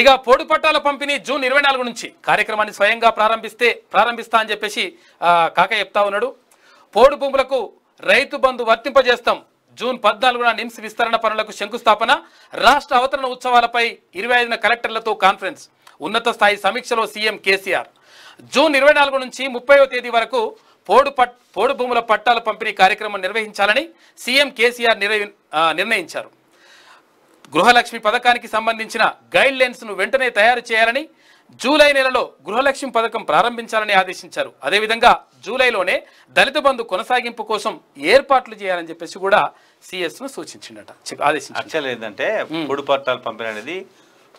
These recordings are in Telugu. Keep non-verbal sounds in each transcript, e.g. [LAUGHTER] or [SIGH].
ఇక పోడు పట్టాల పంపిణీ జూన్ ఇరవై నాలుగు నుంచి కార్యక్రమాన్ని స్వయంగా ప్రారంభిస్తే ప్రారంభిస్తా అని చెప్పేసి కాక చెప్తా ఉన్నాడు పోడు భూములకు రైతు బంధు వర్తింపజేస్తాం జూన్ పద్నాలుగున నిమ్స్ విస్తరణ పనులకు శంకుస్థాపన రాష్ట్ర అవతరణ ఉత్సవాలపై ఇరవై ఐదున కలెక్టర్లతో కాన్ఫరెన్స్ ఉన్నత స్థాయి సమీక్షలో సీఎం కేసీఆర్ జూన్ ఇరవై నాలుగు నుంచి ముప్పైవ తేదీ వరకు పోడు పట్ పోడు భూముల పట్టాల పంపిణీ కార్యక్రమం నిర్వహించాలని సీఎం కేసీఆర్ నిర్ణయించారు గృహలక్ష్మి పథకానికి సంబంధించిన గైడ్ లైన్స్ ను వెంటనే తయారు చేయాలని జూలై నెలలో గృహలక్ష్మి పథకం ప్రారంభించాలని ఆదేశించారు అదేవిధంగా జూలైలోనే దళిత బంధు కొనసాగింపు కోసం ఏర్పాట్లు చేయాలని చెప్పేసి కూడా సిఎస్ ను సూచించిండట ఆదేశించారు పొడి పట్టాలు పంపిణీ అనేది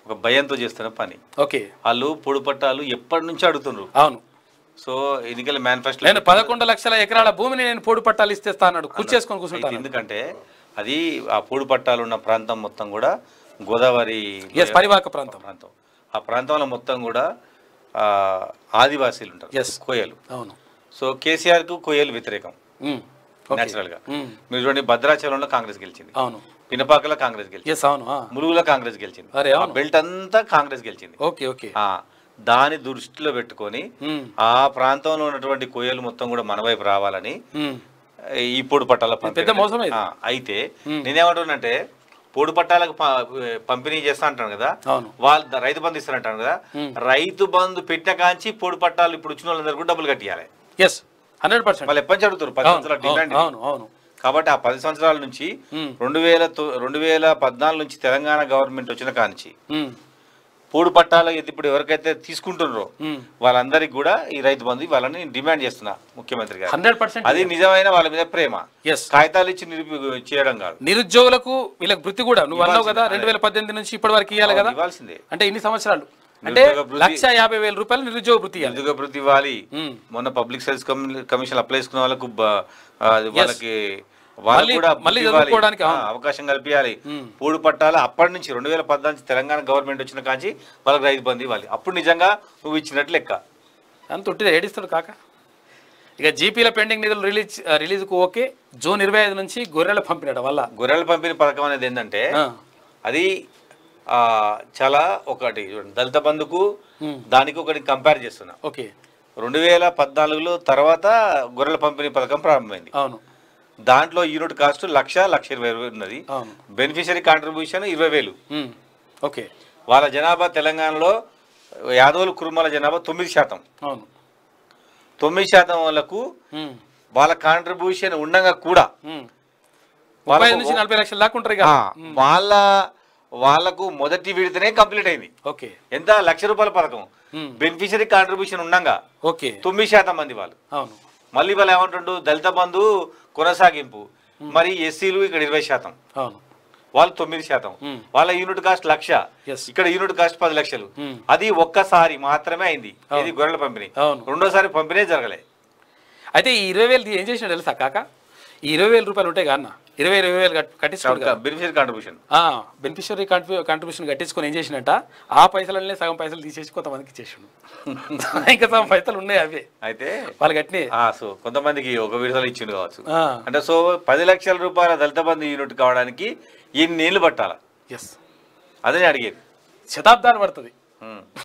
ఒక భయంతో చేస్తున్న పని ఓకే వాళ్ళు పొడి పట్టాలు ఎప్పటి నుంచి అడుగుతున్నారు అవును సో ఎన్నికల మేనిఫెస్టో నేను పదకొండు లక్షల ఎకరాల భూమిని నేను పొడి పట్టాలు ఇస్తేస్తా అన్నాడు కూర్చేసుకొని కూర్చుంటాను ఎందుకంటే అది ఆ పూడి పట్టాలు ఉన్న ప్రాంతం మొత్తం కూడా గోదావరి పరివాహక ప్రాంతం ప్రాంతం ఆ ప్రాంతంలో మొత్తం కూడా ఆదివాసీలు ఉంటారు ఎస్ కోయలు అవును సో కేసీఆర్ కు కోయలు వ్యతిరేకం hmm. గా hmm. మీరు చూడండి భద్రాచలంలో కాంగ్రెస్ గెలిచింది అవును పినపాకలో కాంగ్రెస్ గెలిచింది అవును ములుగులో కాంగ్రెస్ గెలిచింది బెల్ట్ అంతా కాంగ్రెస్ గెలిచింది ఓకే ఓకే దాని దృష్టిలో పెట్టుకొని hmm. ఆ ప్రాంతంలో ఉన్నటువంటి కోయలు మొత్తం కూడా మన వైపు రావాలని ఈ పొడి పట్టాల పెద్ద మోసం అయితే నేనేమంటున్నంటే పొడి పట్టాలకు పంపిణీ చేస్తా అంటాను కదా వాళ్ళ రైతు బంధు అంటాను కదా రైతు బంధు పెట్టిన కాంచి పొడి పట్టాలు ఇప్పుడు వచ్చిన వాళ్ళందరూ డబ్బులు కట్టియాలి ఎస్ హండ్రెడ్ పర్సెంట్ వాళ్ళు ఎప్పటి అడుగుతారు పది సంవత్సరాలు కాబట్టి ఆ పది సంవత్సరాల నుంచి రెండు వేల రెండు వేల పద్నాలుగు నుంచి తెలంగాణ గవర్నమెంట్ వచ్చిన కాంచి పోడు పట్టాలు ఇప్పుడు ఎవరికైతే తీసుకుంటున్నారో వాళ్ళందరికీ కూడా ఈ రైతు బంధు వాళ్ళని నేను డిమాండ్ చేస్తున్నా ముఖ్యమంత్రి గారు హండ్రెడ్ పర్సెంట్ అది నిజమైన వాళ్ళ మీద ప్రేమ కాగితాలు ఇచ్చి చేయడం కాదు నిరుద్యోగులకు వీళ్ళకి వృత్తి కూడా నువ్వు అన్నావు కదా రెండు వేల పద్దెనిమిది నుంచి ఇప్పటి వరకు ఇవ్వాలి కదా ఇవ్వాల్సిందే అంటే ఇన్ని సంవత్సరాలు అంటే లక్ష యాభై వేల రూపాయలు నిరుద్యోగ వృత్తి నిరుద్యోగ వృత్తి ఇవ్వాలి మొన్న పబ్లిక్ సర్వీస్ కమిషన్ అప్లై చేసుకున్న వాళ్ళకు వాళ్ళకి వాళ్ళు కూడా మళ్ళీ చదువుకోవడానికి అవకాశం కల్పించాలి పూడు పట్టాలి అప్పటి నుంచి రెండు వేల పద్నాలుగు తెలంగాణ గవర్నమెంట్ వచ్చిన కాంచి వాళ్ళకి రైతు బంధు ఇవ్వాలి అప్పుడు నిజంగా నువ్వు ఇచ్చినట్లు లెక్క అంత ఉంటుంది ఏడిస్తాడు కాక ఇక జీపీల పెండింగ్ నిధులు రిలీజ్ రిలీజ్కు ఓకే జూన్ ఇరవై ఐదు నుంచి గొర్రెలు పంపినట వల్ల గొర్రెలు పంపిణీ పథకం అనేది ఏంటంటే అది చాలా ఒకటి దళిత బంధుకు దానికి ఒకటి కంపేర్ చేస్తున్నా ఓకే రెండు వేల పద్నాలుగులో తర్వాత గొర్రెల పంపిణీ పథకం ప్రారంభమైంది అవును దాంట్లో యూనిట్ కాస్ట్ లక్ష లక్ష ఇరవై ఉన్నది బెనిఫిషరీ కాంట్రిబ్యూషన్ ఇరవై వేలు ఓకే వాళ్ళ జనాభా తెలంగాణలో యాదవులు కుటుంబాల జనాభా తొమ్మిది శాతం తొమ్మిది శాతం వాళ్ళకు వాళ్ళ కాంట్రిబ్యూషన్ ఉండగా కూడా వాళ్ళ వాళ్ళకు మొదటి విడితనే కంప్లీట్ అయింది ఓకే ఎంత లక్ష రూపాయల పథకం బెనిఫిషరీ కాంట్రిబ్యూషన్ ఉండగా ఓకే తొమ్మిది శాతం మంది వాళ్ళు అవును మళ్ళీ వాళ్ళు ఏమంటుండు దళిత బంధు కొనసాగింపు మరి ఎస్సీలు ఇక్కడ ఇరవై శాతం వాళ్ళు తొమ్మిది శాతం వాళ్ళ యూనిట్ కాస్ట్ లక్ష ఇక్కడ యూనిట్ కాస్ట్ పది లక్షలు అది ఒక్కసారి మాత్రమే అయింది ఇది గొర్రెల పంపిణీ రెండోసారి పంపిణీ జరగలేదు అయితే ఈ ఇరవై వేలు ఏం చేసినా తెలుసా కాక ఈ ఇరవై వేల రూపాయలు ఉంటాయి కాన్నా ఇరవై ఇరవై వేలు కట్టించుకోండి బెనిఫిషరీ కాంట్రిబ్యూషన్ బెనిఫిషరీ కాంట్రిబ్యూషన్ కట్టించుకొని ఏం చేసినట్ట ఆ పైసలనే సగం పైసలు తీసేసి కొంతమందికి ఇచ్చేసాడు [LAUGHS] ఇంకా సగం పైసలు ఉన్నాయి అవి అయితే వాళ్ళు కట్టినాయి సో కొంతమందికి ఒక విడుదల ఇచ్చిండు కావచ్చు అంటే సో పది లక్షల రూపాయల దళిత బంధు యూనిట్ కావడానికి ఎన్ని నీళ్లు పట్టాలా ఎస్ అదే అడిగేది శతాబ్దాన్ని పడుతుంది